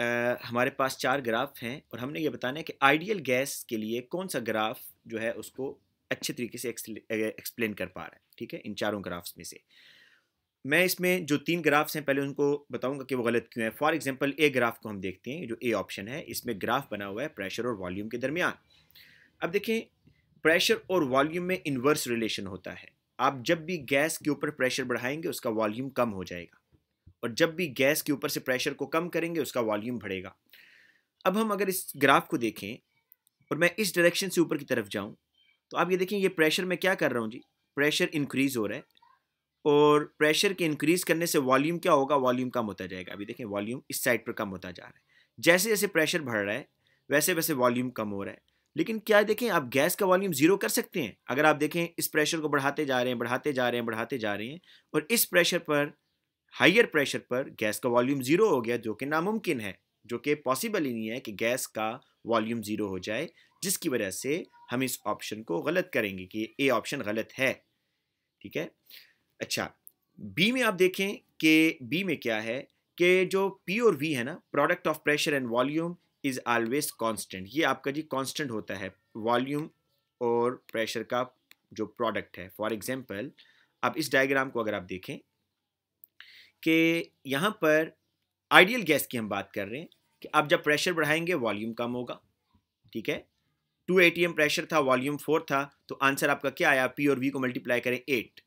हमारे पास चार ग्राफ हैं और हमने ये बताना है कि आइडियल गैस के लिए कौन सा ग्राफ जो है उसको अच्छे तरीके से एक्सप्लेन कर पा रहा है ठीक है इन चारों ग्राफ्स में से मैं इसमें जो तीन ग्राफ्स हैं पहले उनको बताऊंगा कि वो गलत क्यों है फॉर एग्जांपल ए ग्राफ को हम देखते हैं जो ए ऑप्शन है इसमें ग्राफ बना हुआ है प्रेशर और वॉल्यूम के दरमियान अब देखें प्रेशर और वॉल्यूम में इन्वर्स रिलेशन होता है आप जब भी गैस के ऊपर प्रेशर बढ़ाएंगे उसका वॉल्यूम कम हो जाएगा और जब भी गैस के ऊपर से प्रेशर को कम करेंगे उसका वॉल्यूम बढ़ेगा अब हम अगर इस ग्राफ को देखें और मैं इस डायरेक्शन से ऊपर की तरफ जाऊं तो आप ये देखें ये प्रेशर मैं क्या कर रहा हूँ जी प्रेशर इंक्रीज़ हो रहा है और प्रेशर के इंक्रीज़ करने से वॉल्यूम क्या होगा वॉल्यूम कम होता जाएगा अभी देखें वॉल्यूम इस साइड पर कम होता जा रहा है जैसे जैसे प्रेशर बढ़ रहा है वैसे वैसे वॉल्यूम कम हो रहा है लेकिन क्या देखें आप गैस का वॉल्यूम ज़ीरो कर सकते हैं अगर आप देखें इस प्रेशर को बढ़ाते जा रहे हैं बढ़ाते जा रहे हैं बढ़ाते जा रहे हैं और इस प्रेशर पर हाइयर प्रेशर पर गैस का वॉल्यूम ज़ीरो हो गया जो कि नामुमकिन है जो कि पॉसिबल ही नहीं है कि गैस का वॉल्यूम ज़ीरो हो जाए जिसकी वजह से हम इस ऑप्शन को गलत करेंगे कि ए ऑप्शन गलत है ठीक है अच्छा बी में आप देखें कि बी में क्या है कि जो पी और वी है ना product of pressure and volume is always constant ये आपका जी कांस्टेंट होता है वॉल्यूम और प्रेशर का जो प्रोडक्ट है फॉर एग्जांपल अब इस डायग्राम को अगर आप देखें कि यहाँ पर आइडियल गैस की हम बात कर रहे हैं कि आप जब प्रेशर बढ़ाएंगे वॉल्यूम कम होगा ठीक है टू ए प्रेशर था वॉल्यूम फोर था तो आंसर आपका क्या आया पी और वी को मल्टीप्लाई करें एट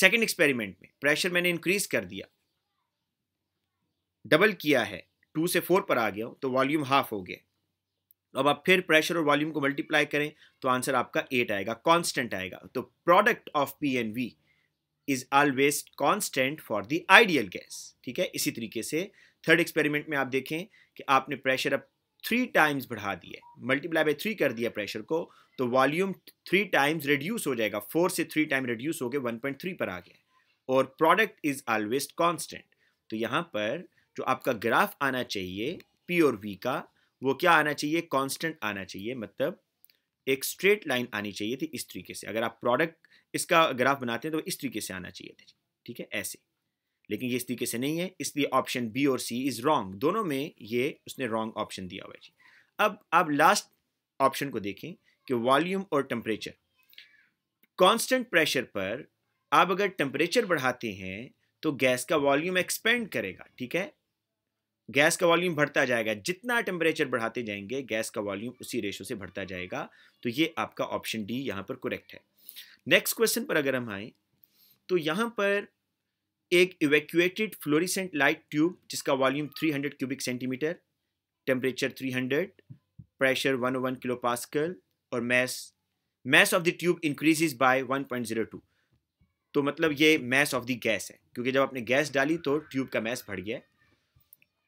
सेकेंड एक्सपेरिमेंट में प्रेशर मैंने इंक्रीज कर दिया डबल किया है टू से फोर पर आ गया हूँ तो वॉल्यूम हाफ हो गया अब आप फिर प्रेशर और वॉल्यूम को मल्टीप्लाई करें तो आंसर आपका एट आएगा कांस्टेंट आएगा तो product of P and V is always constant for the ideal gas ठीक है इसी तरीके से थर्ड एक्सपेरिमेंट में आप देखें कि आपने प्रेशर अब थ्री टाइम्स बढ़ा दिया मल्टीप्लाई बाई थ्री कर दिया प्रेशर को तो वॉल्यूम थ्री टाइम्स रिड्यूस हो जाएगा फोर से थ्री टाइम रिड्यूस हो गए वन पॉइंट थ्री पर आ गया और प्रोडक्ट इज ऑलवेज कॉन्स्टेंट तो यहाँ पर जो आपका ग्राफ आना चाहिए पी और वी का वो क्या आना चाहिए कॉन्स्टेंट आना चाहिए मतलब एक स्ट्रेट लाइन आनी चाहिए थी इस तरीके से अगर आप प्रोडक्ट इसका ग्राफ बनाते हैं तो इस तरीके से आना चाहिए था ठीक है ऐसे लेकिन ये इस तरीके से नहीं है इसलिए ऑप्शन बी और सी इज़ रॉन्ग दोनों में ये उसने रॉन्ग ऑप्शन दिया हुआ है जी अब आप लास्ट ऑप्शन को देखें कि वॉल्यूम और टेम्परेचर कांस्टेंट प्रेशर पर आप अगर टेम्परेचर बढ़ाते हैं तो गैस का वॉल्यूम एक्सपेंड करेगा ठीक है गैस का वॉल्यूम बढ़ता जाएगा जितना टेम्परेचर बढ़ाते जाएंगे गैस का वॉल्यूम उसी रेशो से बढ़ता जाएगा तो ये आपका ऑप्शन डी यहाँ पर करेक्ट है नेक्स्ट क्वेश्चन पर अगर हम आए तो यहाँ पर एक इवेक्यूएटेड फ्लोरिसेंट लाइट ट्यूब जिसका volume 300 cubic centimetre temperature 300 pressure 101 kilo pascal और mass mass of the tube increases by 1.02 तो मतलब ये मैस ऑफ द गैस है क्योंकि जब आपने गैस डाली तो ट्यूब का मैस बढ़ गया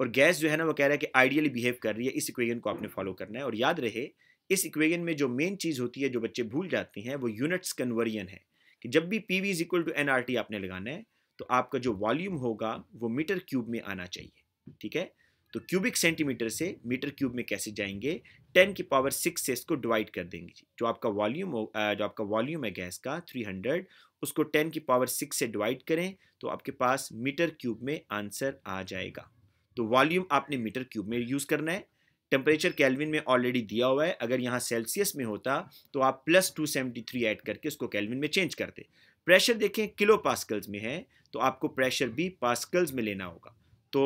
और गैस जो है ना वो कह रहा है कि आइडियली बिहेव कर रही है इस इक्वेशन को आपने फॉलो करना है और याद रहे इस इक्वेशन में जो मेन चीज़ होती है जो बच्चे भूल जाते हैं वो यूनिट्स कन्वर्जन है कि जब भी P V is equal to N R T आपने लगाना है तो आपका जो वॉल्यूम होगा वो मीटर क्यूब में आना चाहिए ठीक है तो क्यूबिक सेंटीमीटर से मीटर क्यूब में कैसे जाएंगे टेन की पावर सिक्स से इसको डिवाइड कर देंगे जी जो आपका वॉल्यूम जो आपका वॉल्यूम है गैस का थ्री हंड्रेड उसको टेन की पावर सिक्स से डिवाइड करें तो आपके पास मीटर क्यूब में आंसर आ जाएगा तो वॉल्यूम आपने मीटर क्यूब में यूज़ करना है टेम्परेचर कैलविन में ऑलरेडी दिया हुआ है अगर यहाँ सेल्सियस में होता तो आप plus two seventy three add करके उसको कैलविन में चेंज करते प्रेशर देखें किलो पास्कल्स में है तो आपको प्रेशर भी पास्कल्स में लेना होगा तो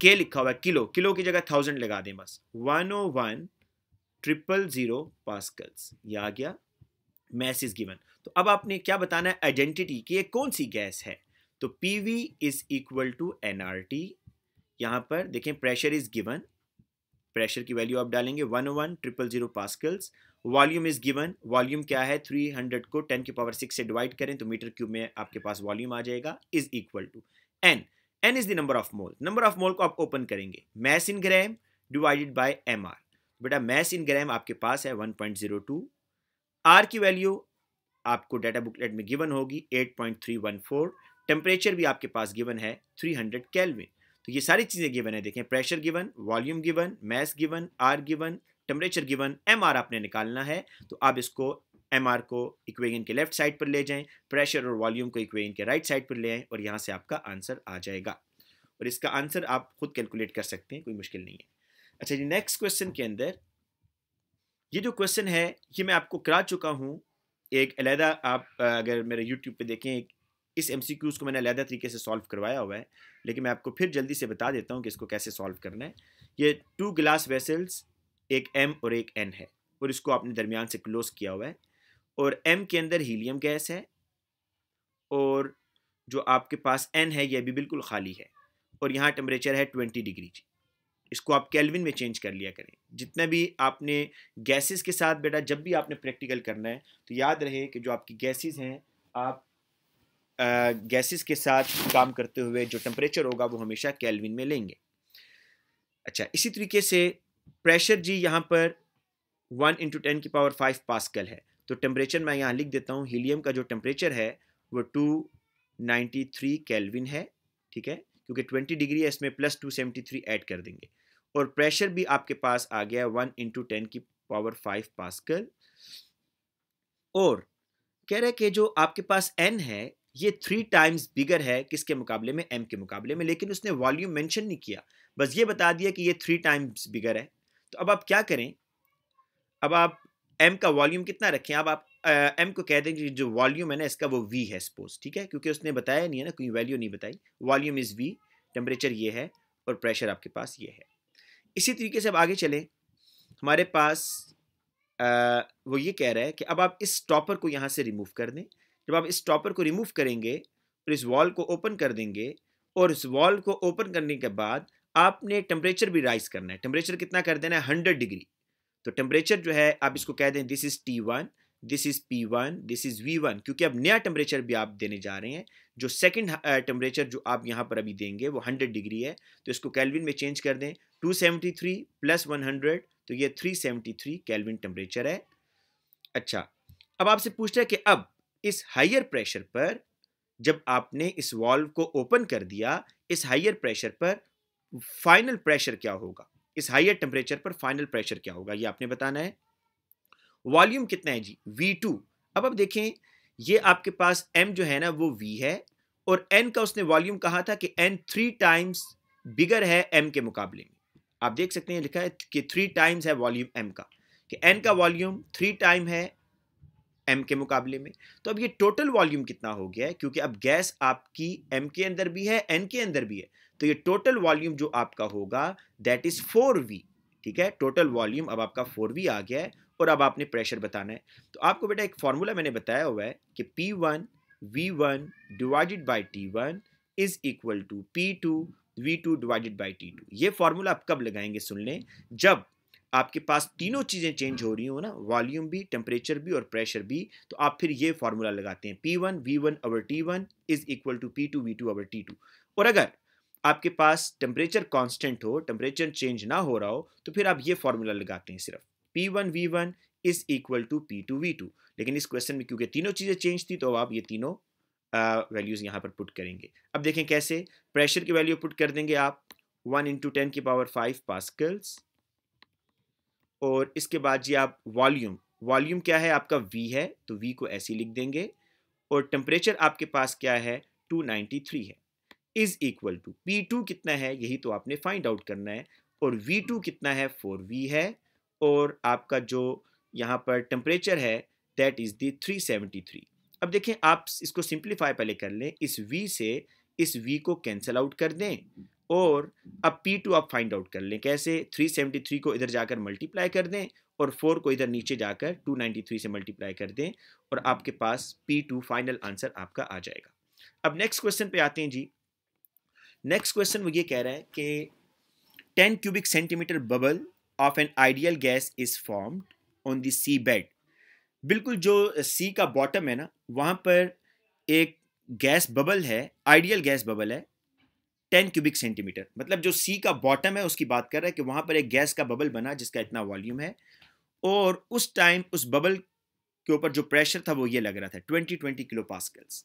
के लिखा हुआ है किलो किलो की जगह थाउजेंड लगा दें बस one O one triple zero pascals ये आ गया मैस इज गिवन तो अब आपने क्या बताना है आइडेंटिटी कि ये कौन सी गैस है तो P V is equal to N R T यहाँ पर देखें प्रेशर इज़ गिवन प्रेशर की वैल्यू आप डालेंगे one one triple zero pascals volume is given volume क्या है थ्री हंड्रेड को टेन के पावर सिक्स से डिवाइड करें तो मीटर क्यूब में आपके पास वॉल्यूम आ जाएगा is equal to N N is the number of mole number of mole को आप ओपन करेंगे mass in gram divided by M R बेटा मैस इन ग्राम आपके पास है one point zero two R की वैल्यू आपको डाटा बुकलेट में गिवन होगी eight point three one four temperature भी आपके पास गिवन है थ्री हंड्रेड कैलविन तो ये सारी चीज़ें गिवन है देखें pressure given volume given mass given R given temperature given M R आपने निकालना है तो आप इसको एम आर को इक्वेशन के लेफ्ट साइड पर ले जाएं प्रेशर और वॉल्यूम को इक्वेशन के राइट साइड पर ले आएँ और यहाँ से आपका आंसर आ जाएगा और इसका आंसर आप खुद कैलकुलेट कर सकते हैं कोई मुश्किल नहीं है अच्छा जी नेक्स्ट क्वेश्चन के अंदर ये जो क्वेश्चन है ये मैं आपको करा चुका हूँ एक अलहदा आप अगर मेरे यूट्यूब पे देखें एक इस एम को मैंने अलहदा तरीके से सॉल्व करवाया हुआ है लेकिन मैं आपको फिर जल्दी से बता देता हूँ कि इसको कैसे सॉल्व करना है ये टू ग्लास वेसल्स एक एम और एक एन है और इसको आपने दरमियान से क्लोज किया हुआ है और एम के अंदर हीलियम गैस है और जो आपके पास एन है यह भी बिल्कुल खाली है और यहाँ टेम्परेचर है ट्वेंटी डिग्री इसको आप कैलविन में चेंज कर लिया करें जितना भी आपने गैसेस के साथ बेटा जब भी आपने प्रैक्टिकल करना है तो याद रहे कि जो आपकी गैसेस हैं आप गैसेस के साथ काम करते हुए जो टेम्परेचर होगा वो हमेशा कैलविन में लेंगे अच्छा इसी तरीके से प्रेशर जी यहाँ पर वन इंटू टेन की पावर फाइव पास्कल है तो टेम्परेचर मैं यहाँ लिख देता हूँ हीलियम का जो टेम्परेचर है वो टू नाइन्टी थ्री कैलविन है ठीक है क्योंकि ट्वेंटी डिग्री है इसमें plus two seventy three add कर देंगे और प्रेशर भी आपके पास आ गया है वन इंटू टेन की पावर फाइव पास्कल और कह रहे कि जो आपके पास एन है ये थ्री टाइम्स बिगर है किसके मुकाबले में एम के मुकाबले में लेकिन उसने वॉल्यूम मेंशन नहीं किया बस ये बता दिया कि ये थ्री टाइम्स बिगर है तो अब आप क्या करें अब आप एम का वॉल्यूम कितना रखें अब आप एम को कह दें कि जो वॉल्यूम है ना इसका वो वी है सपोज ठीक है क्योंकि उसने बताया नहीं है ना कोई वैल्यू नहीं बताई वॉल्यूम इज़ वी टेम्परेचर ये है और प्रेशर आपके पास ये है इसी तरीके से अब आगे चलें हमारे पास आ, वो ये कह रहा है कि अब आप इस टॉपर को यहाँ से रिमूव कर दें जब आप इस टॉपर को रिमूव करेंगे और इस वॉल को ओपन कर देंगे और इस वॉल को ओपन करने के बाद आपने टेम्परेचर भी राइज करना है टेम्परेचर कितना कर देना है हंड्रेड डिग्री तो टेम्परेचर जो है आप इसको कह दें this is T one this is P one this is V one क्योंकि अब नया टेम्परेचर भी आप देने जा रहे हैं जो सेकेंड टेम्परेचर जो आप यहाँ पर अभी देंगे वो हंड्रेड डिग्री है तो इसको कैलविन में चेंज कर दें two seventy three plus one hundred तो ये three seventy three kelvin temperature है अच्छा अब आपसे पूछ रहे हैं कि अब इस हाइयर प्रेशर पर जब आपने इस वॉल्व को ओपन कर दिया इस हाइयर प्रेशर पर फाइनल प्रेशर क्या होगा इस हाइयर टेम्परेचर पर फाइनल प्रेशर क्या होगा ये आपने बताना है वॉल्यूम कितना है जी वी टू अब आप देखें ये आपके पास एम जो है ना वो वी है और एन का उसने वॉल्यूम कहा था कि एन थ्री टाइम्स बिगर है एम के मुकाबले में आप देख सकते हैं लिखा है कि थ्री टाइम्स है वॉल्यूम एम का कि एन का वॉल्यूम थ्री टाइम है एम के मुकाबले में तो अब ये टोटल वॉल्यूम कितना हो गया है क्योंकि अब गैस आपकी एम के अंदर भी है एन के अंदर भी है तो ये टोटल वॉल्यूम जो आपका होगा दैट इज़ फोर वी ठीक है टोटल वॉल्यूम अब आपका फोर वी आ गया है और अब आपने प्रेशर बताना है तो आपको बेटा एक फार्मूला मैंने बताया हुआ है कि P one V one divided by T one is equal to P two V two divided by T two ये फार्मूला आप कब लगाएंगे सुन लें जब आपके पास तीनों चीज़ें चेंज हो रही हो ना वॉल्यूम भी टेम्परेचर भी और प्रेशर भी तो आप फिर ये फार्मूला लगाते हैं P one V one over T one is equal to P two V two over T two और अगर आपके पास टेम्परेचर कांस्टेंट हो टेम्परेचर चेंज ना हो रहा हो तो फिर आप ये फार्मूला लगाते हैं सिर्फ P one V one is equal to P two V two लेकिन इस क्वेश्चन में क्योंकि तीनों चीज़ें चेंज थी तो आप ये तीनों वैल्यूज़ यहाँ पर पुट करेंगे अब देखें कैसे प्रेशर की वैल्यू पुट कर देंगे आप वन इंटू टेन की पावर फाइव पास्कल्स और इसके बाद जी आप वॉल्यूम वॉल्यूम क्या है आपका वी है तो वी को ऐसे लिख देंगे और टेम्परेचर आपके पास क्या है 293 है is equal to P two कितना है यही तो आपने फाइंड आउट करना है और वी टू कितना है फोर वी है और आपका जो यहाँ पर टेम्परेचर है that is the three seventy three अब देखें आप इसको सिंप्लीफाई पहले कर लें इस वी से इस वी को कैंसिल आउट कर दें और अब P2 टू आप फाइंड आउट कर लें कैसे 373 को इधर जाकर मल्टीप्लाई कर दें और 4 को इधर नीचे जाकर 293 से मल्टीप्लाई कर दें और आपके पास P2 फाइनल आंसर आपका आ जाएगा अब नेक्स्ट क्वेश्चन पे आते हैं जी नेक्स्ट क्वेश्चन वो ये कह रहा है कि ten cubic centimetre bubble of an ideal gas is formed on the sea bed बिल्कुल जो सी का बॉटम है ना वहाँ पर एक गैस बबल है आइडियल गैस बबल है टेन क्यूबिक सेंटीमीटर मतलब जो सी का बॉटम है उसकी बात कर रहा है कि वहाँ पर एक गैस का बबल बना जिसका इतना वॉल्यूम है और उस टाइम उस बबल के ऊपर जो प्रेशर था वो ये लग रहा था twenty twenty kilo pascals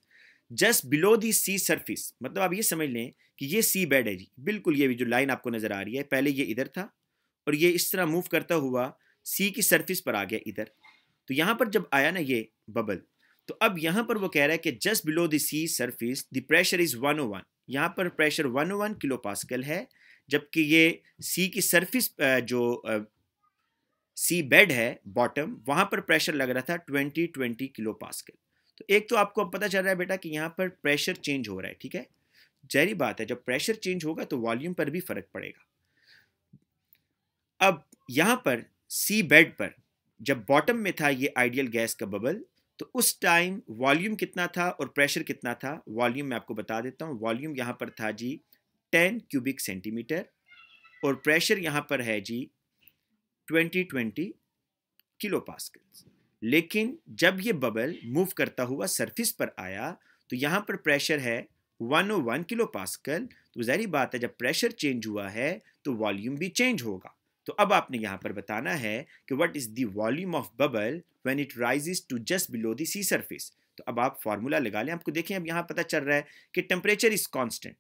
just below the sea surface मतलब आप ये समझ लें कि ये सी बेड है जी बिल्कुल ये भी जो लाइन आपको नज़र आ रही है पहले ये इधर था और ये इस तरह मूव करता हुआ सी की सर्फिस पर आ गया इधर तो यहाँ पर जब आया ना ये बबल तो अब यहाँ पर वो कह रहा है कि just below the sea surface the pressure is one O one यहाँ पर प्रेशर वन किलो पास्कल है जबकि ये सी की सरफेस जो सी बेड है बॉटम वहाँ पर प्रेशर लग रहा था 20 20 किलो पास्कल तो एक तो आपको पता चल रहा है बेटा कि यहाँ पर प्रेशर चेंज हो रहा है ठीक है जहरी बात है जब प्रेशर चेंज होगा तो वॉल्यूम पर भी फर्क पड़ेगा अब यहाँ पर सी बेड पर जब बॉटम में था ये आइडियल गैस का बबल तो उस टाइम वॉल्यूम कितना था और प्रेशर कितना था वॉल्यूम मैं आपको बता देता हूँ वॉल्यूम यहाँ पर था जी टेन क्यूबिक सेंटीमीटर और प्रेशर यहाँ पर है जी ट्वेंटी ट्वेंटी किलो पास्कल लेकिन जब ये बबल मूव करता हुआ सरफेस पर आया तो यहाँ पर प्रेशर है 101 किलो पास्कल तो जहरी बात है जब प्रेशर चेंज हुआ है तो वॉल्यूम भी चेंज होगा तो अब आपने यहाँ पर बताना है कि what is the volume of bubble when it rise to just below the sea surface तो अब आप फार्मूला लगा लें आपको देखें अब यहाँ पता चल रहा है कि temperature is constant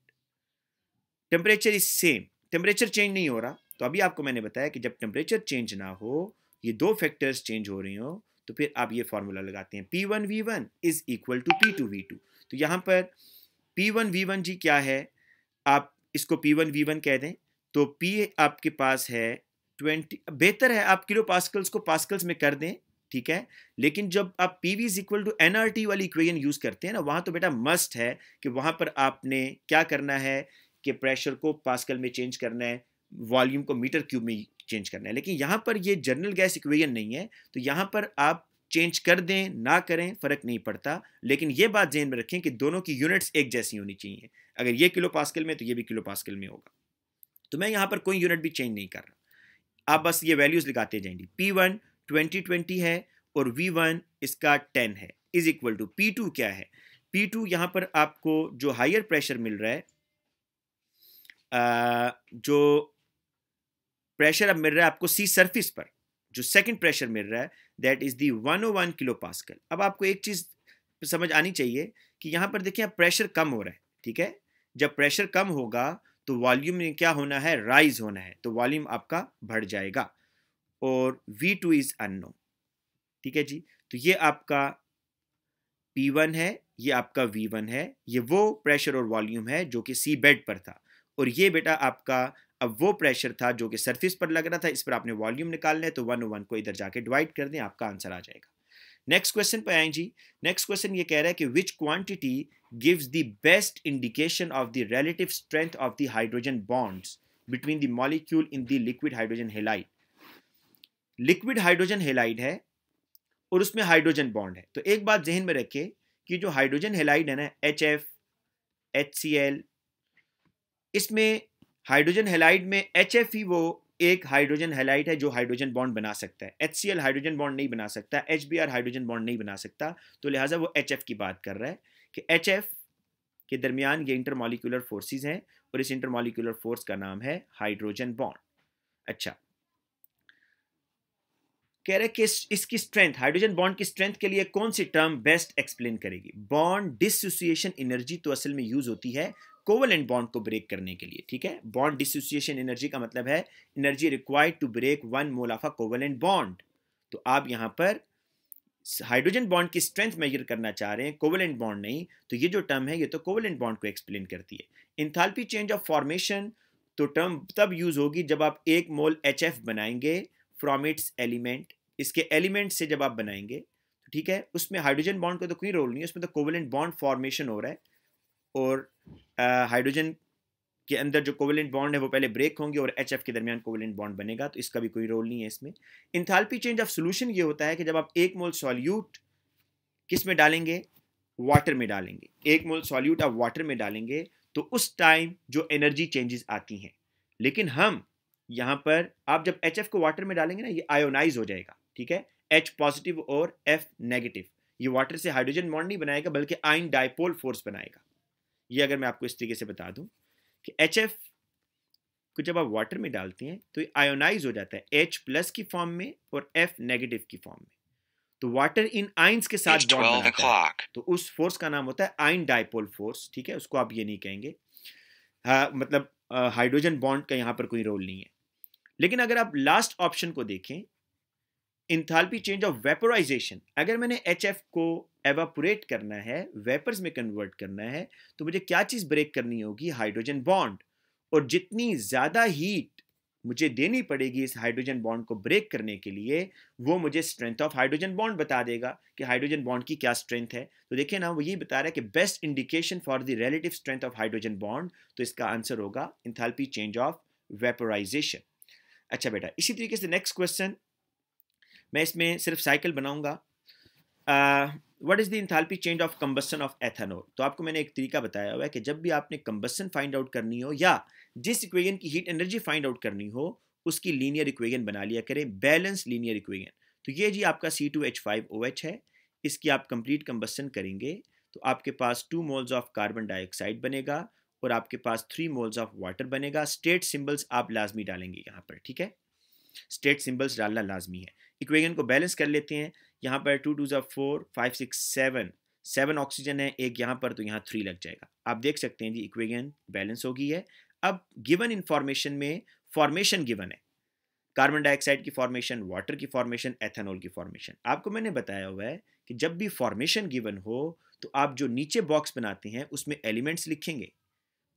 temperature is same temperature change नहीं हो रहा तो अभी आपको मैंने बताया कि जब टेम्परेचर चेंज ना हो ये दो फैक्टर्स चेंज हो रहे हो तो फिर आप ये फार्मूला लगाते हैं P one V one is equal to P two V two तो यहाँ पर पी वन वी वन जी क्या है आप इसको पी वन वी वन कह दें तो पी आपके पास है ट्वेंटी बेहतर है आप किलो पास्कल्स को पास्कल्स में कर दें ठीक है लेकिन जब आप P V is equal to N R T वाली इक्वेजन यूज़ करते हैं ना वहाँ तो बेटा मस्ट है कि वहाँ पर आपने क्या करना है कि प्रेशर को पास्कल में चेंज करना है वॉल्यूम को मीटर क्यूब में चेंज करना है लेकिन यहाँ पर ये जर्नल गैस इक्वेजन नहीं है तो यहाँ पर आप चेंज कर दें ना करें फ़र्क नहीं पड़ता लेकिन ये बात जहन में रखें कि दोनों की यूनिट्स एक जैसी होनी चाहिए अगर ये किलो पास्कल में तो ये भी किलो पास्कल में होगा तो मैं यहाँ पर कोई यूनिट भी चेंज नहीं कर रहा आप बस ये वैल्यूज लगाते जाएंगे पी वन ट्वेंटी ट्वेंटी है और वी वन इसका टेन है is equal to P two क्या है पी टू यहाँ पर आपको जो हायर प्रेशर मिल रहा है आ, जो प्रेशर अब मिल रहा है आपको सी सरफेस पर जो सेकंड प्रेशर मिल रहा है that is the one O one kilo pascal अब आपको एक चीज़ समझ आनी चाहिए कि यहाँ पर देखिए प्रेशर कम हो रहा है ठीक है जब प्रेशर कम होगा तो वॉल्यूम में क्या होना है राइज होना है तो वॉल्यूम आपका बढ़ जाएगा और वी टू इज़ अननोन ठीक है जी तो ये आपका पी वन है ये आपका वी वन है ये वो प्रेशर और वॉल्यूम है जो कि सी बेड पर था और ये बेटा आपका अब वो प्रेशर था जो कि सरफेस पर लग रहा था इस पर आपने वॉल्यूम निकालना है तो वन वन oh को इधर जाके डिवाइड कर दें आपका आंसर आ जाएगा नेक्स्ट क्वेश्चन पे आए जी नेक्स्ट क्वेश्चन ये कह रहा है कि which quantity gives the best indication of the relative strength of the hydrogen bonds between the molecule in the liquid hydrogen halide liquid hydrogen halide है और उसमें हाइड्रोजन बॉन्ड है तो एक बात जहन में रखें कि जो हाइड्रोजन हेलाइड है ना H F H C L इसमें हाइड्रोजन हेलाइड में एच एफ ही वो एक हाइड्रोजन हेलाइट है जो हाइड्रोजन बॉन्ड बना सकता है एच हाइड्रोजन बॉन्ड नहीं बना सकता एच हाइड्रोजन बॉन्ड नहीं बना सकता तो लिहाजा वो एच की बात कर रहा है कि एच के दरमियान ये इंटरमोलिकुलर फोर्सेज हैं और इस इंटरमोलिकुलर फोर्स का नाम है हाइड्रोजन बॉन्ड अच्छा कह रहे कि इसकी स्ट्रेंथ हाइड्रोजन बॉन्ड की स्ट्रेंथ के लिए कौन सी टर्म बेस्ट एक्सप्लेन करेगी बॉन्ड डिसोसिएशन एनर्जी तो असल में यूज होती है कोवलेंट बॉन्ड को ब्रेक करने के लिए ठीक है बॉन्ड डिसोसिएशन एनर्जी का मतलब है energy required to break one mole of a covalent bond तो आप यहाँ पर हाइड्रोजन बॉन्ड की स्ट्रेंथ मेजर करना चाह रहे हैं कोवलेंट बॉन्ड नहीं तो ये जो टर्म है ये तो कोवलेंट बॉन्ड को एक्सप्लेन करती है इंथाल्पी चेंज ऑफ फॉर्मेशन तो टर्म तब यूज होगी जब आप एक मोल एच बनाएंगे फ्रॉम इट्स एलिमेंट इसके एलिमेंट से जब आप बनाएंगे तो ठीक है उसमें हाइड्रोजन बॉन्ड का तो कोई रोल नहीं है उसमें तो कोवलेंट बॉन्ड फॉर्मेशन हो रहा है और हाइड्रोजन के अंदर जो कोविलेंट बॉन्ड है वो पहले ब्रेक होंगे और एच के दरमियान कोविलेंट बॉन्ड बनेगा तो इसका भी कोई रोल नहीं है इसमें इंथाल्पी चेंज ऑफ सोल्यूशन ये होता है कि जब आप एक मोल सॉल्यूट किस में डालेंगे वाटर में डालेंगे एक मोल सॉल्यूट आप वाटर में डालेंगे तो उस टाइम जो एनर्जी चेंजेस आती हैं लेकिन हम यहाँ पर आप जब एच को वाटर में डालेंगे ना ये आयोनाइज हो जाएगा ठीक है एच पॉजिटिव और एफ नेगेटिव ये वाटर से हाइड्रोजन बॉन्ड नहीं बनाएगा बल्कि आइन डाइपोल फोर्स बनाएगा ये अगर मैं आपको इस तरीके से बता दूं कि एच एफ को जब आप वाटर में डालते हैं तो ये आयोनाइज हो जाता है एच प्लस की फॉर्म में और एफ नेगेटिव की फॉर्म में तो वाटर इन आइंस के साथ बॉन्ड बनाता है तो उस फोर्स का नाम होता है आइन डाइपोल फोर्स ठीक है उसको आप ये नहीं कहेंगे हाँ मतलब हाइड्रोजन बॉन्ड का यहाँ पर कोई रोल नहीं है लेकिन अगर आप लास्ट ऑप्शन को देखें इंथाल्पी चेंज ऑफ वेपोराइजेशन अगर मैंने एच को एवापोरेट करना है वेपर्स में कन्वर्ट करना है तो मुझे क्या चीज़ ब्रेक करनी होगी हाइड्रोजन बॉन्ड और जितनी ज़्यादा हीट मुझे देनी पड़ेगी इस हाइड्रोजन बॉन्ड को ब्रेक करने के लिए वो मुझे स्ट्रेंथ ऑफ हाइड्रोजन बॉन्ड बता देगा कि हाइड्रोजन बॉन्ड की क्या स्ट्रेंथ है तो देखिए ना वो ये बता रहा है कि best indication for the relative strength of hydrogen bond तो इसका आंसर होगा इंथाल्पी चेंज ऑफ वेपोराइजेशन अच्छा बेटा इसी तरीके से नेक्स्ट क्वेश्चन मैं इसमें सिर्फ साइकिल बनाऊंगा what is the enthalpy change of combustion of ethanol तो आपको मैंने एक तरीका बताया हुआ है कि जब भी आपने कम्बसन फाइंड आउट करनी हो या जिस इक्वेजन की हीट एनर्जी फाइंड आउट करनी हो उसकी लीनियर इक्वेजन बना लिया करें बैलेंस लीनियर इक्वेजन तो ये जी आपका C two H five O H है इसकी आप कंप्लीट कम्बसन करेंगे तो आपके पास two moles of carbon dioxide बनेगा और आपके पास थ्री मोल्स ऑफ वाटर बनेगा स्टेट सिम्बल्स आप लाजमी डालेंगे यहाँ पर ठीक है स्टेट सिम्बल्स डालना लाजमी है इक्वेजन को बैलेंस कर लेते हैं यहाँ पर टू टू ज़ा four five six seven seven oxygen है एक यहाँ पर तो यहाँ थ्री लग जाएगा आप देख सकते हैं जी इक्वेगन बैलेंस हो गई है अब गिवन इन्फॉर्मेशन में फॉर्मेशन गिवन है कार्बन डाइऑक्साइड की फॉर्मेशन वाटर की फॉर्मेशन एथेनॉल की फॉर्मेशन आपको मैंने बताया हुआ है कि जब भी फॉर्मेशन गिवन हो तो आप जो नीचे बॉक्स बनाते हैं उसमें एलिमेंट्स लिखेंगे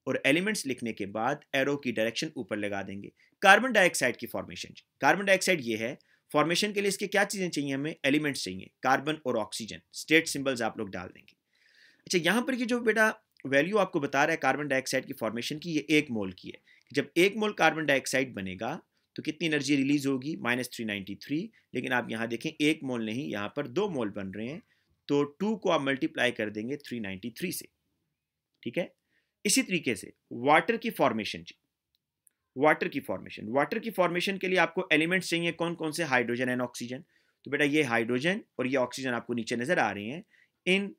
और एलिमेंट्स लिखने के बाद एरो की डायरेक्शन ऊपर लगा देंगे कार्बन डाइऑक्साइड की फॉर्मेशन कार्बन डाइऑक्साइड ये है फॉर्मेशन के लिए इसके क्या चीज़ें चाहिए हमें एलिमेंट्स चाहिए कार्बन और ऑक्सीजन स्टेट सिंबल्स आप लोग डाल देंगे अच्छा यहाँ पर ये जो बेटा वैल्यू आपको बता रहा है कार्बन डाइऑक्साइड की फॉर्मेशन की ये एक मोल की है जब एक मोल कार्बन डाइऑक्साइड बनेगा तो कितनी एनर्जी रिलीज होगी माइनस थ्री नाइन्टी थ्री लेकिन आप यहाँ देखें एक मोल नहीं यहाँ पर दो मोल बन रहे हैं तो टू को आप मल्टीप्लाई कर देंगे थ्री नाइन्टी थ्री से ठीक है इसी तरीके से वाटर की फॉर्मेशन जी वाटर की फॉर्मेशन वाटर की फॉर्मेशन के लिए आपको एलिमेंट्स चाहिए कौन कौन से हाइड्रोजन एंड ऑक्सीजन तो बेटा ये हाइड्रोजन और ये ऑक्सीजन आपको नीचे नज़र आ रहे हैं इन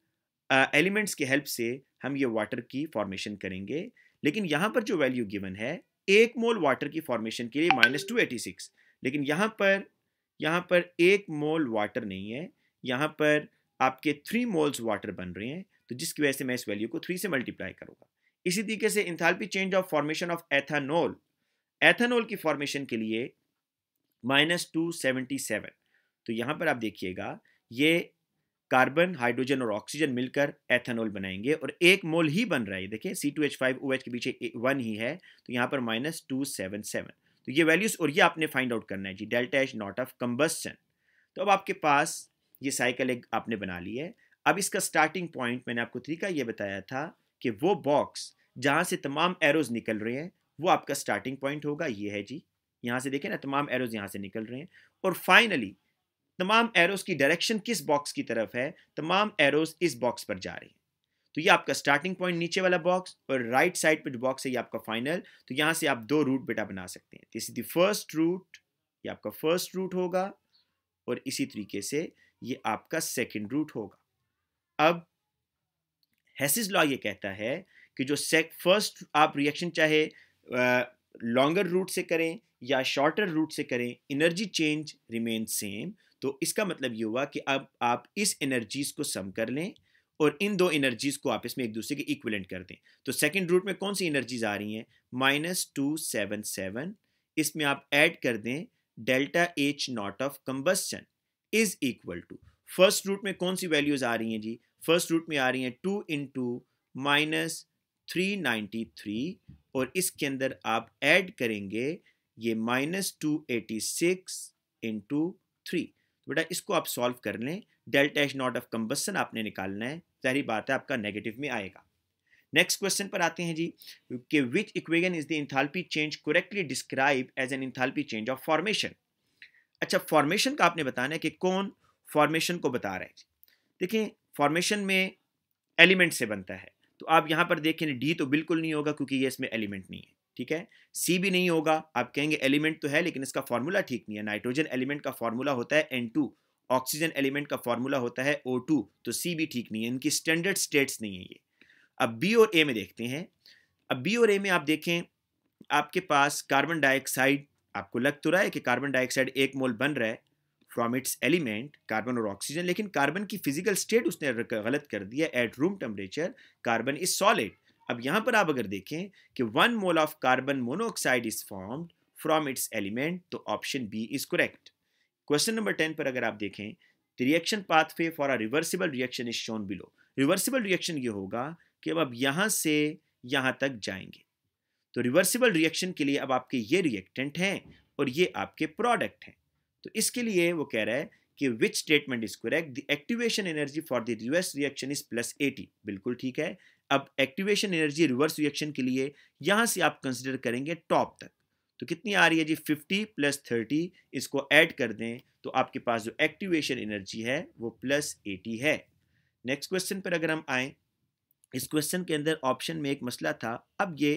एलिमेंट्स uh, के हेल्प से हम ये वाटर की फॉर्मेशन करेंगे लेकिन यहाँ पर जो वैल्यू गिवन है एक मोल वाटर की फॉर्मेशन के लिए माइनस टू एटी सिक्स लेकिन यहाँ पर यहाँ पर एक मोल वाटर नहीं है यहाँ पर आपके थ्री मोल्स वाटर बन रहे हैं तो जिसकी वजह से मैं इस वैल्यू को थ्री से मल्टीप्लाई करूँगा इसी तरीके से enthalpy change of formation of ethanol ethanol की फॉर्मेशन के लिए माइनस टू सेवेंटी सेवन तो यहाँ पर आप देखिएगा ये कार्बन हाइड्रोजन और ऑक्सीजन मिलकर एथेनॉल बनाएंगे और एक मोल ही बन रहा है देखिए C two H five O H के पीछे वन ही है तो यहाँ पर माइनस टू सेवन सेवन तो ये वैल्यूज और ये आपने फाइंड आउट करना है जी delta H not of combustion तो अब आपके पास ये साइकिल एक आपने बना ली है अब इसका स्टार्टिंग पॉइंट मैंने आपको तरीका ये बताया था कि वो बॉक्स जहाँ से तमाम एरोज निकल रहे हैं वो आपका स्टार्टिंग पॉइंट होगा ये है जी यहाँ से देखें ना तमाम एरोज यहाँ से निकल रहे हैं और फाइनली तमाम एरोज की डायरेक्शन किस बॉक्स की तरफ है तमाम एरोज इस बॉक्स पर जा रहे हैं तो ये आपका स्टार्टिंग पॉइंट नीचे वाला बॉक्स और राइट साइड पर जो बॉक्स है ये आपका फाइनल तो यहाँ से आप दो रूट बेटा बना सकते हैं this is the first route ये आपका फर्स्ट रूट होगा और इसी तरीके से ये आपका सेकेंड रूट होगा अब हैसिस लॉ ये कहता है कि जो सेक फर्स्ट आप रिएक्शन चाहे लॉन्गर रूट से करें या शॉर्टर रूट से करें एनर्जी चेंज रिमेन सेम तो इसका मतलब ये हुआ कि अब आप इस एनर्जीज को सम कर लें और इन दो एनर्जीज को आपस में एक दूसरे के इक्वलेंट कर दें तो सेकंड रूट में कौन सी एनर्जीज आ रही हैं माइनस टू सेवन सेवन इसमें आप ऐड कर दें delta H not of combustion is equal to first route में कौन सी वैल्यूज आ रही हैं जी फर्स्ट रूट में आ रही हैं टू इन टू माइनस 393 और इसके अंदर आप ऐड करेंगे ये minus two eighty six into three तो बेटा इसको आप सॉल्व कर लें delta H not of combustion आपने निकालना है सारी बात है आपका नेगेटिव में आएगा नेक्स्ट क्वेश्चन पर आते हैं जी कि which equation is the enthalpy change correctly describe as an enthalpy change of formation अच्छा फॉर्मेशन का आपने बताना है कि कौन फॉर्मेशन को बता रहा है देखिए फॉर्मेशन में एलिमेंट से बनता है तो आप यहाँ पर देखें डी तो बिल्कुल नहीं होगा क्योंकि ये इसमें एलिमेंट नहीं है ठीक है सी भी नहीं होगा आप कहेंगे एलिमेंट तो है लेकिन इसका फार्मूला ठीक नहीं है नाइट्रोजन एलिमेंट का फॉर्मूला होता है एन टू ऑक्सीजन एलिमेंट का फार्मूला होता है ओ टू तो सी भी ठीक नहीं है इनकी स्टैंडर्ड स्टेट्स नहीं है ये अब बी और ए में देखते हैं अब बी और ए में आप देखें आपके पास कार्बन डाइऑक्साइड आपको लग तो रहा है कि कार्बन डाइऑक्साइड एक मोल बन रहा है फ्रॉम इट्स एलिमेंट कार्बन और ऑक्सीजन लेकिन कार्बन की फिजिकल स्टेट उसने गलत कर दिया at room temperature carbon is solid अब यहाँ पर आप अगर देखें कि one mole of carbon monoxide is formed from its element तो option B is correct question number ten पर अगर आप देखें the reaction pathway for a reversible reaction is shown below reversible reaction ये होगा कि अब अब यहाँ से यहाँ तक जाएंगे तो रिवर्सिबल रिएक्शन के लिए अब आपके ये रिएक्टेंट हैं और ये आपके प्रोडक्ट हैं तो इसके लिए वो कह रहा है कि which statement is correct the activation energy for the reverse reaction is plus eighty बिल्कुल ठीक है अब एक्टिवेशन एनर्जी रिवर्स रिएक्शन के लिए यहाँ से आप कंसिडर करेंगे टॉप तक तो कितनी आ रही है जी 50 प्लस 30 इसको ऐड कर दें तो आपके पास जो एक्टिवेशन एनर्जी है वो प्लस 80 है नेक्स्ट क्वेश्चन पर अगर हम आए इस क्वेश्चन के अंदर ऑप्शन में एक मसला था अब ये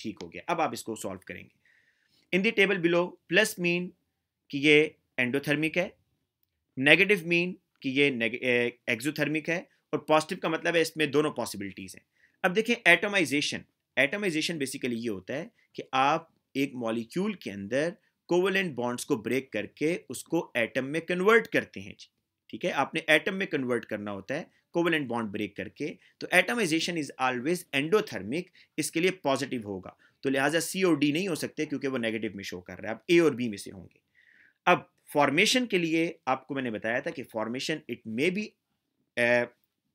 ठीक हो गया अब आप इसको सॉल्व करेंगे in the table below plus mean कि ये एंडोथर्मिक है नेगेटिव मीन कि ये एक्जोथर्मिक है और पॉजिटिव का मतलब है इसमें दोनों पॉसिबिलिटीज़ हैं अब देखें एटमाइजेशन एटमाइजेशन बेसिकली ये होता है कि आप एक मॉलिक्यूल के अंदर कोवलेंट बॉन्ड्स को ब्रेक करके उसको एटम में कन्वर्ट करते हैं जी ठीक है आपने एटम में कन्वर्ट करना होता है कोवलेंट बॉन्ड ब्रेक करके तो एटमाइजेशन इज ऑलवेज एंडोथर्मिक इसके लिए पॉजिटिव होगा तो लिहाजा सी और डी नहीं हो सकते क्योंकि वो नेगेटिव में शो कर रहे हैं आप ए और बी में से होंगे अब फॉर्मेशन के लिए आपको मैंने बताया था कि formation it may be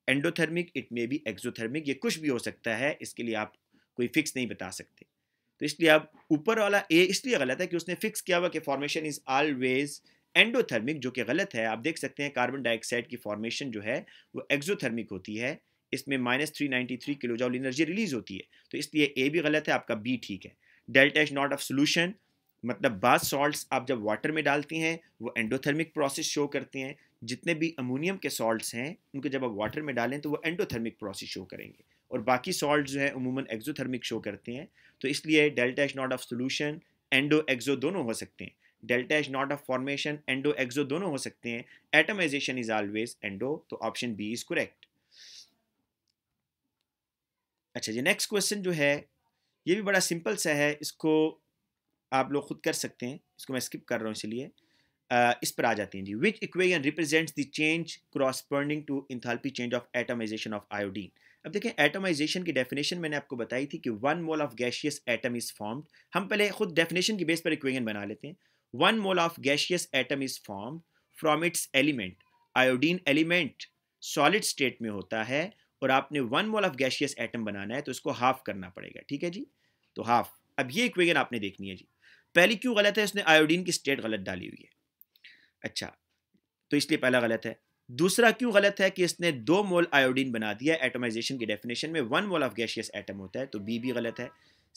endothermic it may be exothermic ये कुछ भी हो सकता है इसके लिए आप कोई फिक्स नहीं बता सकते तो इसलिए अब ऊपर वाला ए इसलिए गलत है कि उसने फिक्स किया हुआ कि फॉर्मेशन इज़ ऑलवेज एंडोथर्मिक जो कि गलत है आप देख सकते हैं कार्बन डाइऑक्साइड की फॉर्मेशन जो है वो एक्जोथर्मिक होती है इसमें minus three ninety three kilo energy release होती है तो इसलिए ए भी गलत है आपका बी ठीक है delta is not of solution मतलब बास सॉल्ट्स आप जब वाटर में डालती हैं वो एंडोथर्मिक प्रोसेस शो करते हैं जितने भी अमोनियम के सॉल्ट्स हैं उनको जब आप वाटर में डालें तो वो एंडोथर्मिक प्रोसेस शो करेंगे और बाकी सॉल्ट जो है अमूमन एक्जोथर्मिक शो करते हैं तो इसलिए delta is not of solution endo exo दोनों हो सकते हैं delta is not of formation endo exo दोनों हो सकते हैं एटमाइजेशन इज ऑलवेज एंडो तो ऑप्शन बी इज करेक्ट अच्छा जी नेक्स्ट क्वेश्चन जो है ये भी बड़ा सिंपल सा है इसको आप लोग खुद कर सकते हैं इसको मैं स्किप कर रहा हूँ इसलिए इस पर आ जाते हैं जी which equation represents the change corresponding to enthalpy change of atomisation of iodine अब देखें एटमाइजेशन की डेफिनेशन मैंने आपको बताई थी कि one mole of gaseous atom is formed हम पहले खुद डेफिनेशन की बेस पर इक्वेशन बना लेते हैं one mole of gaseous atom is form from its element iodine element solid state में होता है और आपने one mole of gaseous atom बनाना है तो इसको हाफ करना पड़ेगा ठीक है जी तो हाफ अब ये इक्वेशन आपने देखनी है जी पहली क्यों गलत है उसने आयोडीन की स्टेट गलत डाली हुई है अच्छा तो इसलिए पहला गलत है दूसरा क्यों गलत है कि इसने दो मोल आयोडीन बना दिया एटमाइजेशन की डेफिनेशन में one mole of gaseous atom होता है तो बी भी गलत है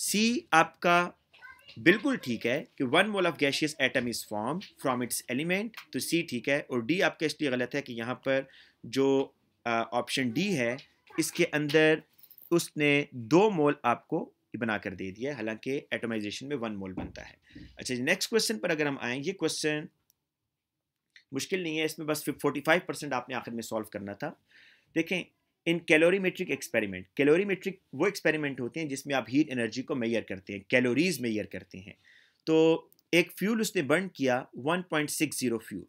सी आपका बिल्कुल ठीक है कि one mole of gaseous atom is form from its element तो सी ठीक है और डी आपका इसलिए गलत है कि यहाँ पर जो ऑप्शन डी है इसके अंदर उसने दो मोल आपको ये बनाकर दे दिया हालांकि एटोमाइजेशन में वन मोल बनता है अच्छा जी नेक्स्ट क्वेश्चन पर अगर हम आए ये क्वेश्चन मुश्किल नहीं है इसमें बस फोर्टी फाइव परसेंट आपने आखिर में सॉल्व करना था देखें इन कैलोरीमेट्रिक एक्सपेरिमेंट कैलोरीमेट्रिक वो एक्सपेरिमेंट होते हैं जिसमें आप हीट एनर्जी को मैयर करते हैं कैलोरीज मैयर करते हैं तो एक फ्यूल उसने बर्न किया 1.60 फ्यूल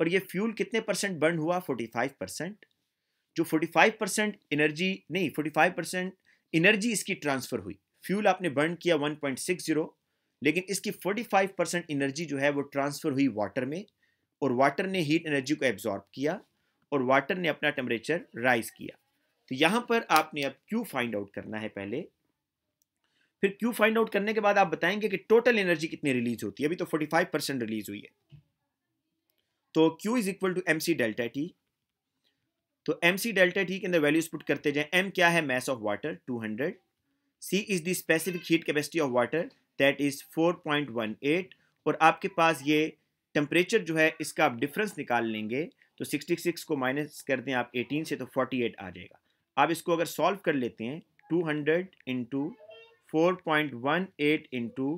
और ये फ्यूल कितने परसेंट बर्न हुआ 45 परसेंट जो 45 परसेंट एनर्जी नहीं 45 परसेंट एनर्जी इसकी ट्रांसफ़र हुई फ्यूल आपने बर्न किया 1.60 लेकिन इसकी 45 परसेंट एनर्जी जो है वो ट्रांसफ़र हुई वाटर में और वाटर ने हीट एनर्जी को एब्जॉर्ब किया और वाटर ने अपना टेम्परेचर राइज किया तो यहाँ पर आपने अब क्यू फाइंड आउट करना है पहले फिर क्यू फाइंड आउट करने के बाद आप बताएंगे कि टोटल एनर्जी कितनी रिलीज होती है अभी तो 45 परसेंट रिलीज हुई है तो Q is equal to M C delta T तो एम सी डेल्टा टी के अंदर वैल्यूज पुट करते जाएं एम क्या है mass of water 200 C is the specific heat capacity of water that is 4.18 और आपके पास ये टेम्परेचर जो है इसका आप डिफरेंस निकाल लेंगे तो 66 को माइनस कर दें आप 18 से तो 48 आ जाएगा आप इसको अगर सॉल्व कर लेते हैं 200 hundred into four point one eight into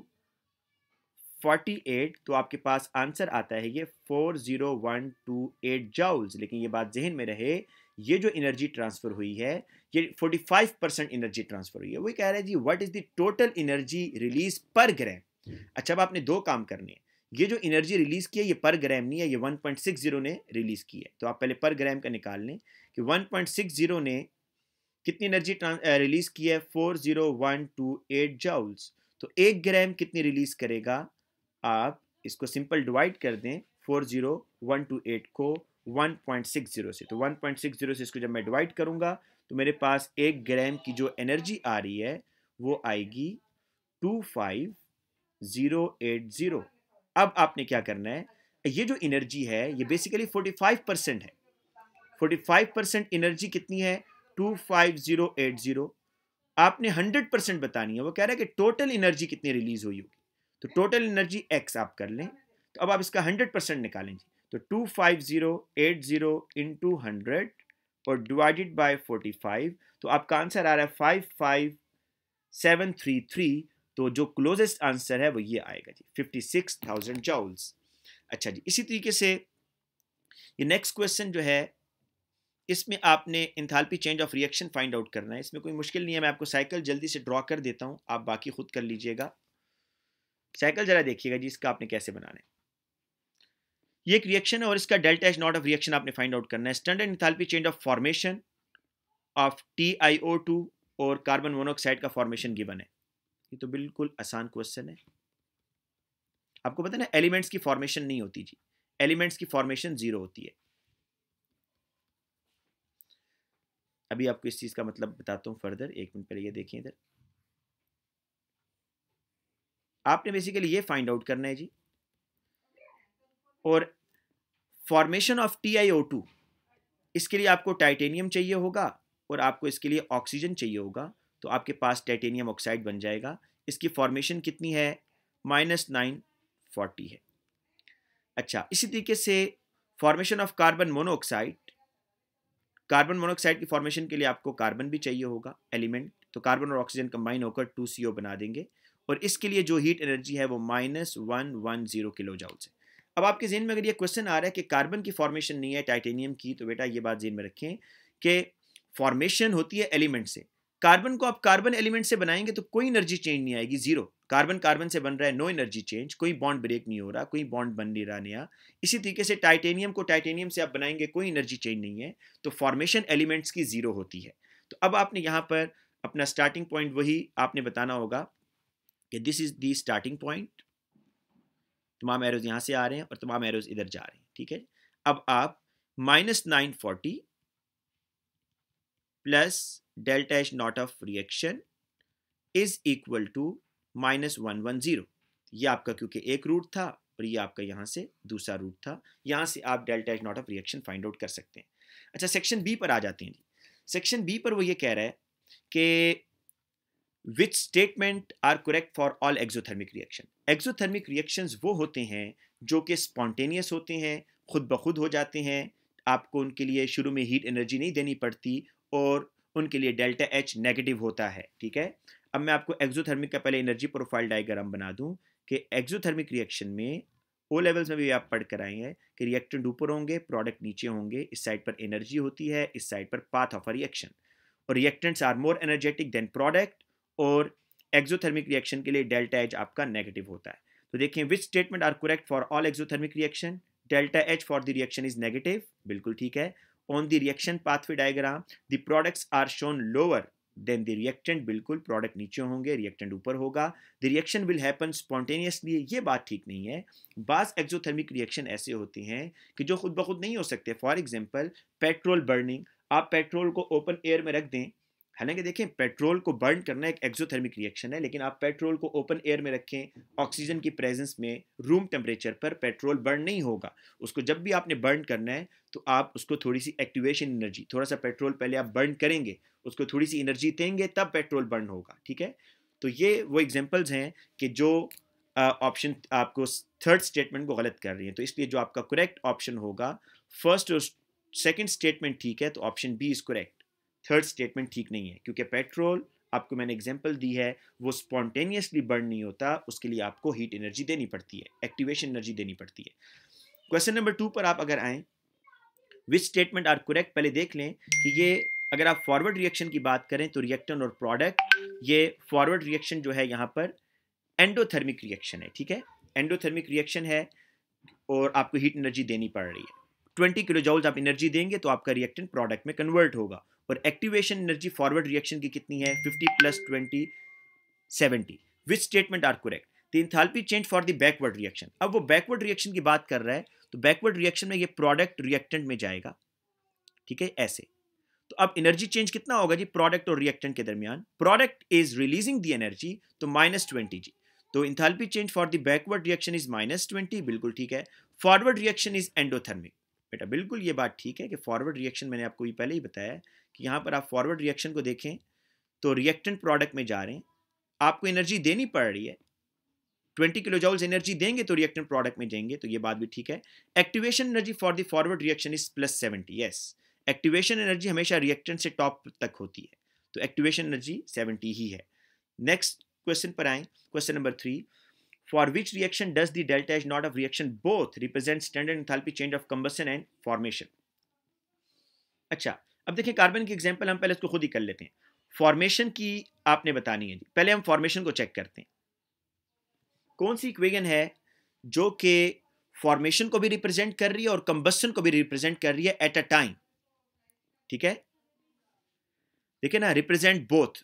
forty eight तो आपके पास आंसर आता है ये four zero one two eight joules लेकिन ये बात जहन में रहे ये जो एनर्जी ट्रांसफ़र हुई है ये 45 परसेंट एनर्जी ट्रांसफर हुई है वही कह रहे हैं जी what is the total energy release per gram अच्छा अब आपने दो काम करने हैं ये जो एनर्जी रिलीज की है ये पर ग्राम नहीं है ये 1.60 ने रिलीज की है तो आप पहले पर ग्राम का निकाल लें कि 1.60 ने कितनी एनर्जी रिलीज की है 40128 जाउल्स तो एक ग्राम कितनी रिलीज करेगा आप इसको सिंपल डिवाइड कर दें 40128 को 1.60 से तो 1.60 से इसको जब मैं डिवाइड करूंगा तो मेरे पास एक ग्राम की जो एनर्जी आ रही है वो आएगी two five zero eight zero अब आपने क्या करना है ये जो एनर्जी है ये बेसिकली फोर्टी फाइव परसेंट है फोर्टी फाइव परसेंट एनर्जी कितनी है two five zero eight zero आपने हंड्रेड परसेंट बतानी है वो कह रहा है कि टोटल एनर्जी कितनी रिलीज हुई होगी तो टोटल एनर्जी एक्स आप कर लें तो अब आप इसका हंड्रेड परसेंट निकालेंगे तो two five zero eight zero into hundred और डिवाइडेड बाय 45 तो आपका आंसर आ रहा है five five seven three three तो जो क्लोजेस्ट आंसर है वो ये आएगा जी फिफ्टी सिक्स थाउजेंड जाउल्स अच्छा जी इसी तरीके से ये नेक्स्ट क्वेश्चन जो है इसमें आपने enthalpy change of reaction find out करना है इसमें कोई मुश्किल नहीं है मैं आपको साइकिल जल्दी से ड्रॉ कर देता हूँ आप बाकी खुद कर लीजिएगा साइकिल ज़रा देखिएगा जी इसका आपने कैसे बनाना है ये एक रिएक्शन है और इसका delta H not of reaction आपने फाइंड आउट करना है standard enthalpy change of formation of T I O two और कार्बन मोनोऑक्साइड का फॉर्मेशन गिवन है ये तो बिल्कुल आसान क्वेश्चन है आपको पता है ना एलिमेंट्स की फॉर्मेशन नहीं होती जी एलिमेंट्स की फॉर्मेशन जीरो होती है अभी आपको इस चीज़ का मतलब बताता हूँ फर्दर एक मिनट पहले ये देखिए इधर आपने बेसिकली ये फाइंड आउट करना है जी और formation of T I O two इसके लिए आपको टाइटेनियम चाहिए होगा और आपको इसके लिए ऑक्सीजन चाहिए होगा तो आपके पास टाइटेनियम ऑक्साइड बन जाएगा इसकी फॉर्मेशन कितनी है माइनस नाइन फोर्टी है अच्छा इसी तरीके से formation of carbon monoxide carbon monoxide की फॉर्मेशन के लिए आपको कार्बन भी चाहिए होगा एलिमेंट तो कार्बन और ऑक्सीजन कंबाइन होकर टू सी बना देंगे और इसके लिए जो हीट एनर्जी है वो minus one one zero kilo joules है अब आपके जेन में अगर ये क्वेश्चन आ रहा है कि कार्बन की फॉर्मेशन नहीं है टाइटेनियम की तो बेटा ये बात जेन में रखें कि फॉर्मेशन होती है एलिमेंट से कार्बन को आप कार्बन एलिमेंट से बनाएंगे तो कोई एनर्जी चेंज नहीं आएगी जीरो कार्बन कार्बन से बन रहा है नो एनर्जी चेंज कोई बॉन्ड ब्रेक नहीं हो रहा कोई बॉन्ड बन नहीं रहा नया इसी तरीके से टाइटेनियम को टाइटेनियम से आप बनाएंगे कोई एनर्जी चेंज नहीं है तो फॉर्मेशन एलिमेंट्स की जीरो होती है तो अब आपने यहाँ पर अपना स्टार्टिंग पॉइंट वही आपने बताना होगा कि this is the starting point तमाम एरोज यहाँ से आ रहे हैं और तमाम एरोज इधर जा रहे हैं ठीक है अब आप minus nine forty plus delta H not of reaction is equal to minus one one zero ये आपका क्योंकि एक रूट था और ये आपका यहाँ से दूसरा रूट था यहाँ से आप delta H not of reaction find out कर सकते हैं अच्छा सेक्शन बी पर आ जाते हैं जी सेक्शन बी पर वो ये कह रहा है कि which statement are correct for all exothermic reaction exothermic reactions वो होते हैं जो कि स्पॉन्टेनियस होते हैं खुद ब खुद हो जाते हैं आपको उनके लिए शुरू में हीट एनर्जी नहीं देनी पड़ती और उनके लिए डेल्टा एच नेगेटिव होता है ठीक है अब मैं आपको एक्जोथर्मिक का पहले एनर्जी प्रोफाइल डायग्राम बना दूं कि एक्जोथर्मिक रिएक्शन में ओ लेवल्स में भी आप पढ़ कर आए हैं कि रिएक्टेंट ऊपर होंगे प्रोडक्ट नीचे होंगे इस साइड पर एनर्जी होती है इस साइड पर पाथ ऑफ अ रिएक्शन और reactants are more energetic than product और एक्जोथर्मिक रिएक्शन के लिए डेल्टा एच आपका नेगेटिव होता है तो देखें which statement are correct for all exothermic reaction delta H for the reaction is negative बिल्कुल ठीक है on the reaction pathway diagram the products are shown lower than the reactant बिल्कुल product नीचे होंगे रिएक्टेंट ऊपर होगा the reaction will happen spontaneously ये बात ठीक नहीं है बास एक्जोथर्मिक रिएक्शन ऐसे होते हैं कि जो खुद ब खुद नहीं हो सकते फॉर एग्जाम्पल पेट्रोल बर्निंग आप पेट्रोल को ओपन एयर में रख दें हालांकि देखें पेट्रोल को बर्न करना एक एक्सोथर्मिक रिएक्शन है लेकिन आप पेट्रोल को ओपन एयर में रखें ऑक्सीजन की प्रेजेंस में रूम टेम्परेचर पर पेट्रोल बर्न नहीं होगा उसको जब भी आपने बर्न करना है तो आप उसको थोड़ी सी एक्टिवेशन एनर्जी थोड़ा सा पेट्रोल पहले आप बर्न करेंगे उसको थोड़ी सी एनर्जी देंगे तब पेट्रोल बर्न होगा ठीक है तो ये वो एग्जाम्पल्स हैं कि जो ऑप्शन आपको थर्ड स्टेटमेंट को गलत कर रही है तो इसलिए जो आपका करेक्ट ऑप्शन होगा फर्स्ट और सेकेंड स्टेटमेंट ठीक है तो option B is correct third statement ठीक नहीं है क्योंकि पेट्रोल आपको मैंने एग्जाम्पल दी है वो स्पॉन्टेनियसली बर्न नहीं होता उसके लिए आपको हीट एनर्जी देनी पड़ती है एक्टिवेशन एनर्जी देनी पड़ती है क्वेश्चन नंबर टू पर आप अगर आए विच स्टेटमेंट आर करेक्ट पहले देख लें कि ये अगर आप फॉरवर्ड रिएक्शन की बात करें तो रिएक्टन और प्रोडक्ट ये फॉरवर्ड रिएक्शन जो है यहाँ पर एंडोथर्मिक रिएक्शन है ठीक है एंडोथर्मिक रिएक्शन है और आपको हीट एनर्जी देनी पड़ रही है 20 किलो आप एनर्जी देंगे तो आपका रिएक्टेंट प्रोडक्ट में कन्वर्ट होगा और एक्टिवेशन एनर्जी फॉरवर्ड रिएक्शन की कितनी है 50 प्लस 20 70 which statement are correct the enthalpy change for the backward reaction अब वो बैकवर्ड रिएक्शन की बात कर रहा है तो बैकवर्ड रिएक्शन में ये प्रोडक्ट रिएक्टेंट में जाएगा ठीक है ऐसे तो अब एनर्जी चेंज कितना होगा जी प्रोडक्ट और रिएक्टेंट के दरमियान product is releasing the energy तो माइनस ट्वेंटी जी तो enthalpy change for the backward reaction is minus twenty बिल्कुल ठीक है फॉरवर्ड रिएक्शन इज एंडोथर्मिक बेटा बिल्कुल ये बात ठीक है कि फॉरवर्ड रिएक्शन मैंने आपको ये पहले ही बताया कि यहाँ पर आप फॉरवर्ड रिएक्शन को देखें तो रिएक्टेंट प्रोडक्ट में जा रहे हैं आपको एनर्जी देनी पड़ रही है ट्वेंटी किलो जाउल्स एनर्जी देंगे तो रिएक्टेंट प्रोडक्ट में जाएंगे तो ये बात भी ठीक है activation energy for the forward reaction is plus seventy yes activation energy हमेशा रिएक्टेंट से टॉप तक होती है तो एक्टिवेशन एनर्जी सेवेंटी ही है नेक्स्ट क्वेश्चन पर आए question number three for which reaction does the delta is not of reaction both represent standard enthalpy change of combustion and formation अच्छा अब देखिए कार्बन की एग्जाम्पल हम पहले इसको खुद ही कर लेते हैं फॉर्मेशन की आपने बतानी है जी पहले हम फॉर्मेशन को चेक करते हैं कौन सी इक्वेशन है जो कि फॉर्मेशन को भी रिप्रेजेंट कर रही है और कंबस्टन को भी रिप्रेजेंट कर रही है एट अ टाइम ठीक है देखिए ना रिप्रेजेंट बोथ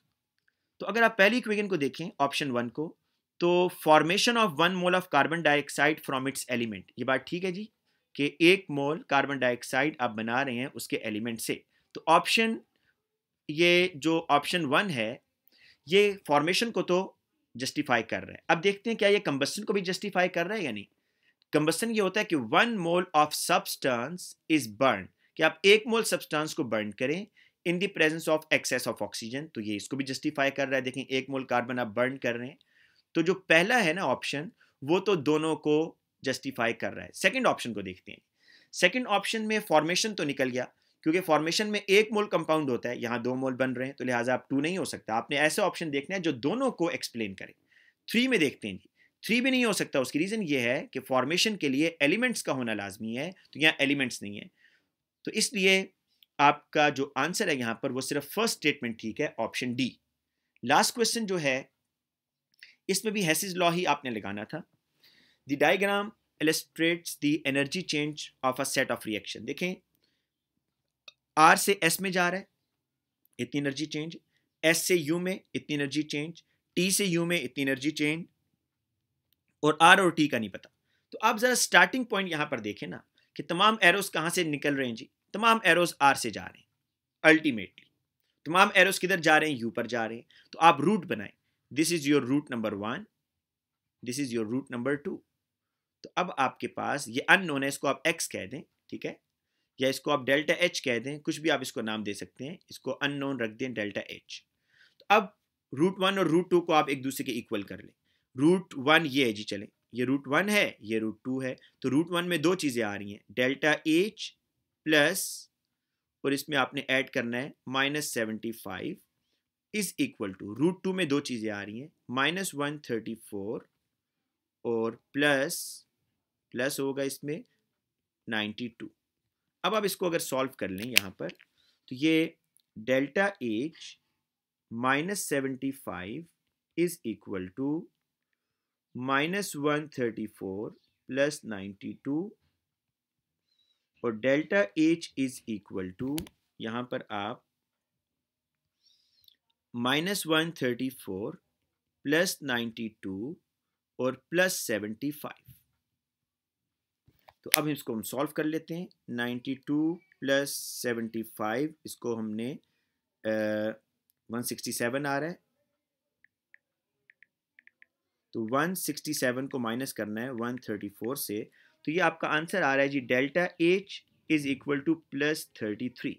तो अगर आप पहली इक्वेशन को देखें ऑप्शन वन को तो formation of one mole of carbon dioxide from its element ये बात ठीक है जी कि एक मोल कार्बन डाइऑक्साइड आप बना रहे हैं उसके एलिमेंट से तो ऑप्शन ये जो ऑप्शन वन है ये फॉर्मेशन को तो जस्टिफाई कर रहे हैं अब देखते हैं क्या ये कंबस्टन को भी जस्टिफाई कर रहा है या नहीं कंबस्टन ये होता है कि one mole of substance is burn कि आप एक मोल सब्सटेंस को बर्न करें in the presence of excess of oxygen तो ये इसको भी जस्टिफाई कर रहा है देखें एक मोल कार्बन आप बर्न कर रहे हैं तो जो पहला है ना ऑप्शन वो तो दोनों को जस्टिफाई कर रहा है सेकेंड ऑप्शन को देखते हैं सेकेंड ऑप्शन में फॉर्मेशन तो निकल गया क्योंकि फॉर्मेशन में एक मोल कंपाउंड होता है यहाँ दो मोल बन रहे हैं तो लिहाजा आप टू नहीं हो सकता आपने ऐसे ऑप्शन देखना है जो दोनों को एक्सप्लेन करें थ्री में देखते हैं जी थ्री भी नहीं हो सकता उसकी रीज़न ये है कि फॉर्मेशन के लिए एलिमेंट्स का होना लाजमी है तो यहाँ एलिमेंट्स नहीं है तो इसलिए आपका जो आंसर है यहाँ पर वो सिर्फ फर्स्ट स्टेटमेंट ठीक है ऑप्शन डी लास्ट क्वेश्चन जो है इसमें भी हैसिज लॉ ही आपने लगाना था the diagram illustrates the energy change of a set of reaction देखें आर से एस में जा रहा है इतनी एनर्जी चेंज एस से यू में इतनी एनर्जी चेंज टी से यू में इतनी एनर्जी चेंज और आर और टी का नहीं पता तो आप ज़रा स्टार्टिंग पॉइंट यहां पर देखें ना कि तमाम एरोस कहां से निकल रहे हैं जी तमाम एरोस आर से जा रहे हैं अल्टीमेटली तमाम एरोस किधर जा रहे हैं यू पर जा रहे हैं तो आप रूट बनाए this is your route number one this is your route number two तो अब आपके पास ये अननोन है इसको आप एक्स कह दें ठीक है या इसको आप डेल्टा एच कह दें कुछ भी आप इसको नाम दे सकते हैं इसको अननोन रख दें डेल्टा एच तो अब रूट वन और रूट टू को आप एक दूसरे के इक्वल कर लें रूट वन ये है जी चले ये रूट वन है ये रूट टू है तो रूट वन में दो चीज़ें आ रही हैं डेल्टा एच प्लस और इसमें आपने ऐड करना है minus seventy five is equal to route two में दो चीज़ें आ रही हैं माइनस वन थर्टी फोर और प्लस प्लस होगा इसमें नाइन्टी टू अब आप इसको अगर सॉल्व कर लें यहाँ पर तो ये delta H minus seventy five is equal to minus one thirty four plus ninety two और delta H is equal to यहाँ पर आप minus one thirty four plus ninety two और प्लस सेवेंटी फाइव तो अब इसको हम सॉल्व कर लेते हैं 92 प्लस 75 इसको हमने आ, 167 आ रहा है तो 167 को माइनस करना है 134 से तो ये आपका आंसर आ रहा है जी delta H is equal to plus thirty three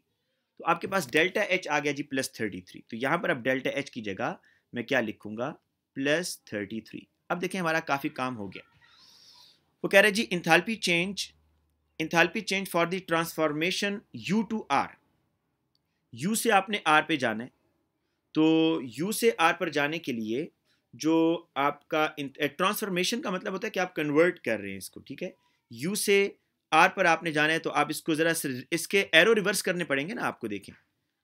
तो आपके पास डेल्टा एच आ गया जी प्लस थर्टी थ्री तो यहाँ पर अब डेल्टा एच की जगह मैं क्या लिखूंगा प्लस थर्टी थ्री अब देखें हमारा काफ़ी काम हो गया वो कह रहे जी enthalpy change enthalpy change for the transformation U to R U से आपने आर पे जाना है तो यू से आर पर जाने के लिए जो आपका ट्रांसफॉर्मेशन eh, का मतलब होता है कि आप कन्वर्ट कर रहे हैं इसको ठीक है यू से आर पर आपने जाना है तो आप इसको ज़रा इसके एरो रिवर्स करने पड़ेंगे ना आपको देखें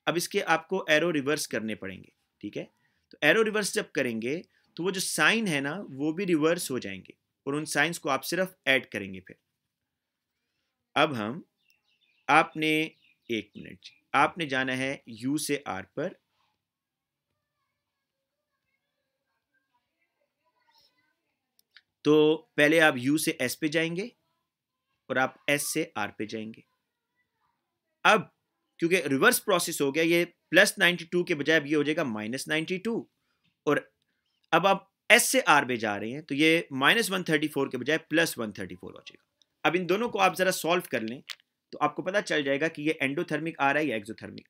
अब इसके आपको एरो रिवर्स करने पड़ेंगे ठीक है तो एरो रिवर्स जब करेंगे तो वो जो साइन है ना वो भी रिवर्स हो जाएंगे और उन साइंस को आप सिर्फ ऐड करेंगे फिर अब हम आपने एक मिनट आपने जाना है यू से आर पर तो पहले आप यू से एस पे जाएंगे और आप एस से आर पे जाएंगे अब क्योंकि रिवर्स प्रोसेस हो गया ये प्लस नाइन्टी टू के बजाय अब ये हो जाएगा माइनस नाइन्टी टू और अब आप एस से आर में जा रहे हैं तो ये माइनस वन थर्टी फोर के बजाय प्लस वन थर्टी फोर बचेगा अब इन दोनों को आप ज़रा सॉल्व कर लें तो आपको पता चल जाएगा कि ये एंडोथर्मिक आ रहा है या exothermic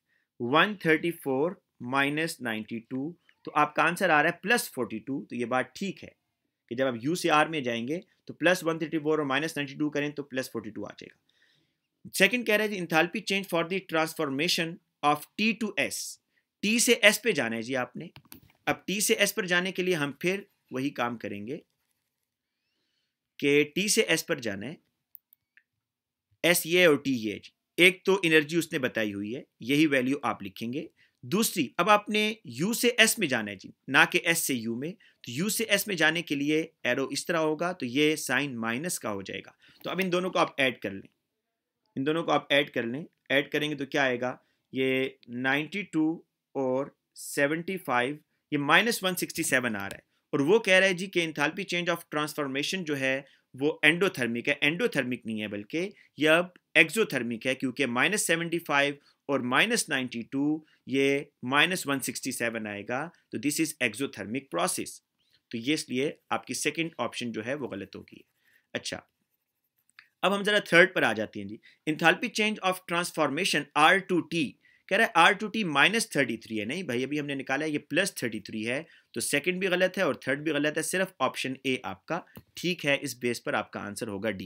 one thirty four minus ninety two तो आपका आंसर आ रहा है प्लस फोर्टी टू तो ये बात ठीक है कि जब आप यू से आर में जाएंगे तो प्लस वन थर्टी फोर और माइनस नाइन्टी टू करें तो प्लस फोर्टी टू आ जाएगा सेकेंड कह रहे थे enthalpy change for the transformation of T to S T से एस पे जाना है जी आपने अब टी से एस पर जाने के लिए हम फिर वही काम करेंगे कि टी से एस पर जाना है एस ये और टी ये एक तो एनर्जी उसने बताई हुई है यही वैल्यू आप लिखेंगे दूसरी अब आपने यू से एस में जाना है जी ना कि एस से यू में तो यू से एस में जाने के लिए एरो इस तरह होगा तो ये साइन माइनस का हो जाएगा तो अब इन दोनों को आप ऐड कर लें इन दोनों को आप ऐड कर लें ऐड करेंगे तो क्या आएगा ये टू और फाइव ये माइनस वन सिक्सटी सेवन आ रहा है और वो कह रहा है जी कि इंथालपी चेंज ऑफ ट्रांसफॉर्मेशन जो है वो एंडोथर्मिक है एंडोथर्मिक नहीं है बल्कि यह अब एक्जोथर्मिक है क्योंकि माइनस सेवेंटी फाइव और माइनस नाइन्टी टू ये माइनस वन सिक्सटी सेवन आएगा तो दिस इज़ एक्जोथर्मिक प्रोसेस तो ये इसलिए आपकी सेकेंड ऑप्शन जो है वो गलत होगी अच्छा अब हम ज़रा थर्ड पर आ जाते हैं जी enthalpy change of transformation R to T कह रहा है R to T minus thirty three है नहीं भाई अभी हमने निकाला है ये प्लस थर्टी थ्री है तो सेकंड भी गलत है और थर्ड भी गलत है सिर्फ ऑप्शन ए आपका ठीक है इस बेस पर आपका आंसर होगा डी